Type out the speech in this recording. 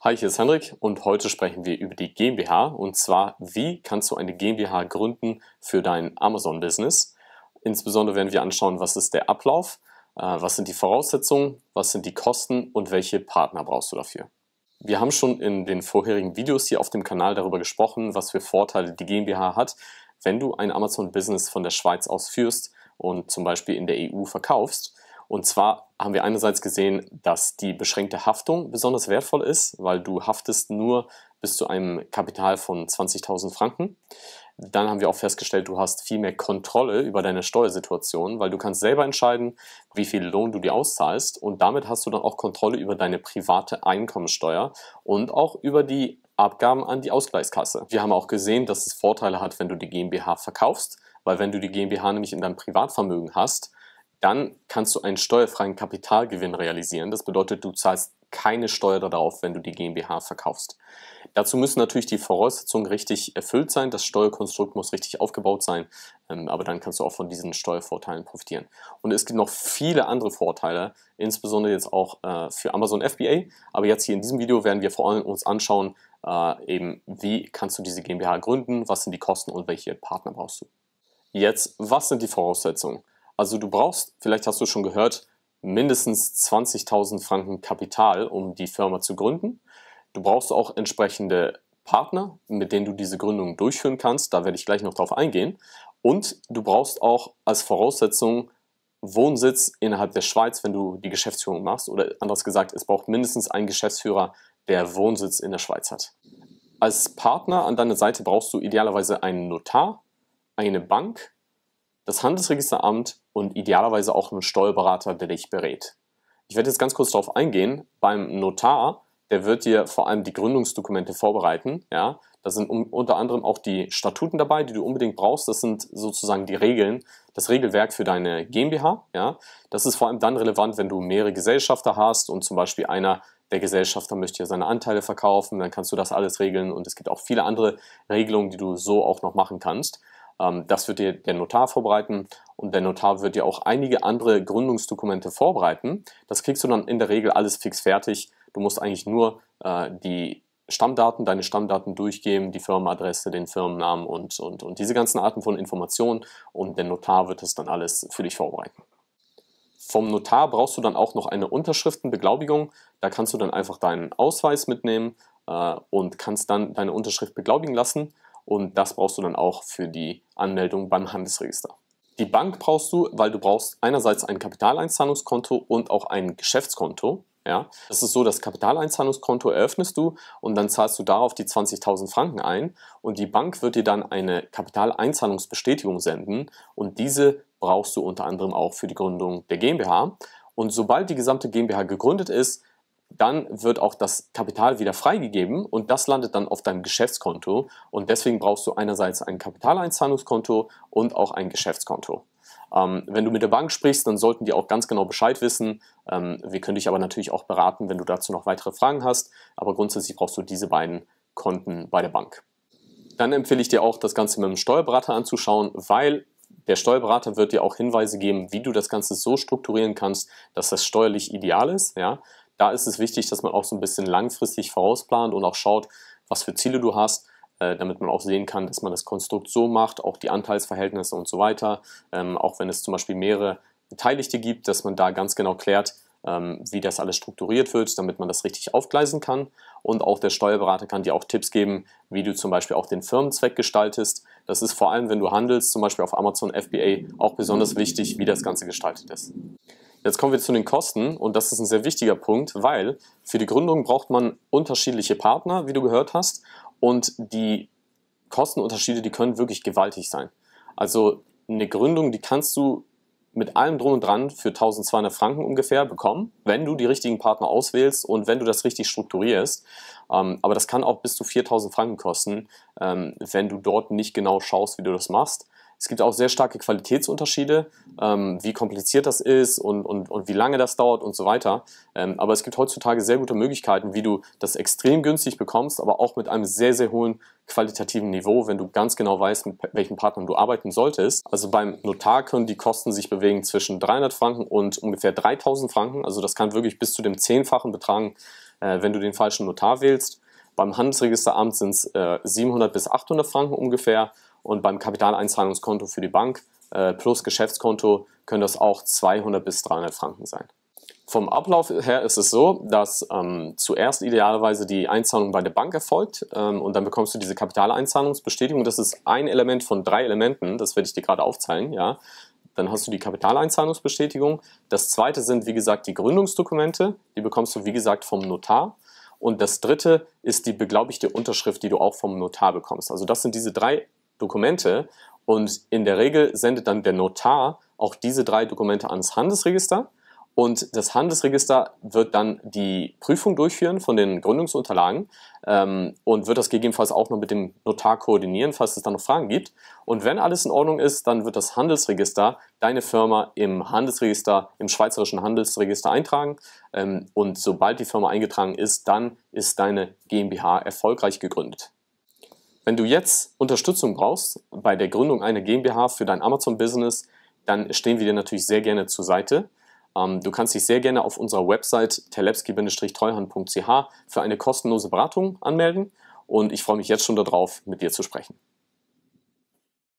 Hi, hier ist Hendrik und heute sprechen wir über die GmbH und zwar, wie kannst du eine GmbH gründen für dein Amazon-Business? Insbesondere werden wir anschauen, was ist der Ablauf, äh, was sind die Voraussetzungen, was sind die Kosten und welche Partner brauchst du dafür. Wir haben schon in den vorherigen Videos hier auf dem Kanal darüber gesprochen, was für Vorteile die GmbH hat, wenn du ein Amazon-Business von der Schweiz aus führst und zum Beispiel in der EU verkaufst. Und zwar haben wir einerseits gesehen, dass die beschränkte Haftung besonders wertvoll ist, weil du haftest nur bis zu einem Kapital von 20.000 Franken. Dann haben wir auch festgestellt, du hast viel mehr Kontrolle über deine Steuersituation, weil du kannst selber entscheiden, wie viel Lohn du dir auszahlst und damit hast du dann auch Kontrolle über deine private Einkommensteuer und auch über die Abgaben an die Ausgleichskasse. Wir haben auch gesehen, dass es Vorteile hat, wenn du die GmbH verkaufst, weil wenn du die GmbH nämlich in deinem Privatvermögen hast, dann kannst du einen steuerfreien Kapitalgewinn realisieren. Das bedeutet, du zahlst keine Steuer darauf, wenn du die GmbH verkaufst. Dazu müssen natürlich die Voraussetzungen richtig erfüllt sein, das Steuerkonstrukt muss richtig aufgebaut sein, ähm, aber dann kannst du auch von diesen Steuervorteilen profitieren. Und es gibt noch viele andere Vorteile, insbesondere jetzt auch äh, für Amazon FBA, aber jetzt hier in diesem Video werden wir vor allem uns anschauen, äh, eben wie kannst du diese GmbH gründen, was sind die Kosten und welche Partner brauchst du. Jetzt, was sind die Voraussetzungen? Also du brauchst, vielleicht hast du schon gehört, mindestens 20.000 Franken Kapital, um die Firma zu gründen. Du brauchst auch entsprechende Partner, mit denen du diese Gründung durchführen kannst. Da werde ich gleich noch drauf eingehen. Und du brauchst auch als Voraussetzung Wohnsitz innerhalb der Schweiz, wenn du die Geschäftsführung machst. Oder anders gesagt, es braucht mindestens einen Geschäftsführer, der Wohnsitz in der Schweiz hat. Als Partner an deiner Seite brauchst du idealerweise einen Notar, eine Bank das Handelsregisteramt und idealerweise auch einen Steuerberater, der dich berät. Ich werde jetzt ganz kurz darauf eingehen. Beim Notar, der wird dir vor allem die Gründungsdokumente vorbereiten. Ja, da sind unter anderem auch die Statuten dabei, die du unbedingt brauchst. Das sind sozusagen die Regeln, das Regelwerk für deine GmbH. Ja, das ist vor allem dann relevant, wenn du mehrere Gesellschafter hast und zum Beispiel einer der Gesellschafter möchte ja seine Anteile verkaufen. Dann kannst du das alles regeln und es gibt auch viele andere Regelungen, die du so auch noch machen kannst. Ähm, das wird dir der Notar vorbereiten und der Notar wird dir auch einige andere Gründungsdokumente vorbereiten. Das kriegst du dann in der Regel alles fix fertig. Du musst eigentlich nur äh, die Stammdaten, deine Stammdaten durchgeben, die Firmenadresse, den Firmennamen und, und, und diese ganzen Arten von Informationen und der Notar wird das dann alles für dich vorbereiten. Vom Notar brauchst du dann auch noch eine Unterschriftenbeglaubigung. Da kannst du dann einfach deinen Ausweis mitnehmen äh, und kannst dann deine Unterschrift beglaubigen lassen und das brauchst du dann auch für die Anmeldung beim Handelsregister. Die Bank brauchst du, weil du brauchst einerseits ein Kapitaleinzahlungskonto und auch ein Geschäftskonto. Ja, das ist so, das Kapitaleinzahlungskonto eröffnest du und dann zahlst du darauf die 20.000 Franken ein und die Bank wird dir dann eine Kapitaleinzahlungsbestätigung senden und diese brauchst du unter anderem auch für die Gründung der GmbH. Und sobald die gesamte GmbH gegründet ist, dann wird auch das Kapital wieder freigegeben und das landet dann auf deinem Geschäftskonto. Und deswegen brauchst du einerseits ein Kapitaleinzahlungskonto und auch ein Geschäftskonto. Ähm, wenn du mit der Bank sprichst, dann sollten die auch ganz genau Bescheid wissen. Ähm, wir können dich aber natürlich auch beraten, wenn du dazu noch weitere Fragen hast. Aber grundsätzlich brauchst du diese beiden Konten bei der Bank. Dann empfehle ich dir auch, das Ganze mit einem Steuerberater anzuschauen, weil der Steuerberater wird dir auch Hinweise geben, wie du das Ganze so strukturieren kannst, dass das steuerlich ideal ist. Ja? da ist es wichtig, dass man auch so ein bisschen langfristig vorausplant und auch schaut, was für Ziele du hast, äh, damit man auch sehen kann, dass man das Konstrukt so macht, auch die Anteilsverhältnisse und so weiter. Ähm, auch wenn es zum Beispiel mehrere Beteiligte gibt, dass man da ganz genau klärt, ähm, wie das alles strukturiert wird, damit man das richtig aufgleisen kann. Und auch der Steuerberater kann dir auch Tipps geben, wie du zum Beispiel auch den Firmenzweck gestaltest. Das ist vor allem, wenn du handelst, zum Beispiel auf Amazon FBA, auch besonders wichtig, wie das Ganze gestaltet ist. Jetzt kommen wir zu den Kosten und das ist ein sehr wichtiger Punkt, weil für die Gründung braucht man unterschiedliche Partner, wie du gehört hast, und die Kostenunterschiede, die können wirklich gewaltig sein. Also eine Gründung, die kannst du mit allem drum und dran für 1200 Franken ungefähr bekommen, wenn du die richtigen Partner auswählst und wenn du das richtig strukturierst. Ähm, aber das kann auch bis zu 4000 Franken kosten, ähm, wenn du dort nicht genau schaust, wie du das machst. Es gibt auch sehr starke Qualitätsunterschiede, ähm, wie kompliziert das ist und, und, und wie lange das dauert und so weiter. Ähm, aber es gibt heutzutage sehr gute Möglichkeiten, wie du das extrem günstig bekommst, aber auch mit einem sehr, sehr hohen qualitativen Niveau, wenn du ganz genau weißt, mit welchen Partnern du arbeiten solltest. Also beim Notar können die Kosten sich bewegen zwischen 300 Franken und ungefähr 3000 Franken. Also das kann wirklich bis zu dem zehnfachen betragen, äh, wenn du den falschen Notar wählst. Beim Handelsregisteramt sind es äh, 700 bis 800 Franken ungefähr und beim Kapitaleinzahlungskonto für die Bank äh, plus Geschäftskonto können das auch 200 bis 300 Franken sein. Vom Ablauf her ist es so, dass ähm, zuerst idealerweise die Einzahlung bei der Bank erfolgt ähm, und dann bekommst du diese Kapitaleinzahlungsbestätigung. Das ist ein Element von drei Elementen, das werde ich dir gerade aufzeigen. Ja. Dann hast du die Kapitaleinzahlungsbestätigung. Das zweite sind, wie gesagt, die Gründungsdokumente. Die bekommst du, wie gesagt, vom Notar. Und das dritte ist die beglaubigte Unterschrift, die du auch vom Notar bekommst. Also das sind diese drei Dokumente und in der Regel sendet dann der Notar auch diese drei Dokumente ans Handelsregister und das Handelsregister wird dann die Prüfung durchführen von den Gründungsunterlagen ähm, und wird das gegebenenfalls auch noch mit dem Notar koordinieren, falls es dann noch Fragen gibt. Und wenn alles in Ordnung ist, dann wird das Handelsregister deine Firma im Handelsregister, im schweizerischen Handelsregister eintragen. Ähm, und sobald die Firma eingetragen ist, dann ist deine GmbH erfolgreich gegründet. Wenn du jetzt Unterstützung brauchst bei der Gründung einer GmbH für dein Amazon-Business, dann stehen wir dir natürlich sehr gerne zur Seite. Ähm, du kannst dich sehr gerne auf unserer Website terlepski-treuhand.ch für eine kostenlose Beratung anmelden und ich freue mich jetzt schon darauf, mit dir zu sprechen.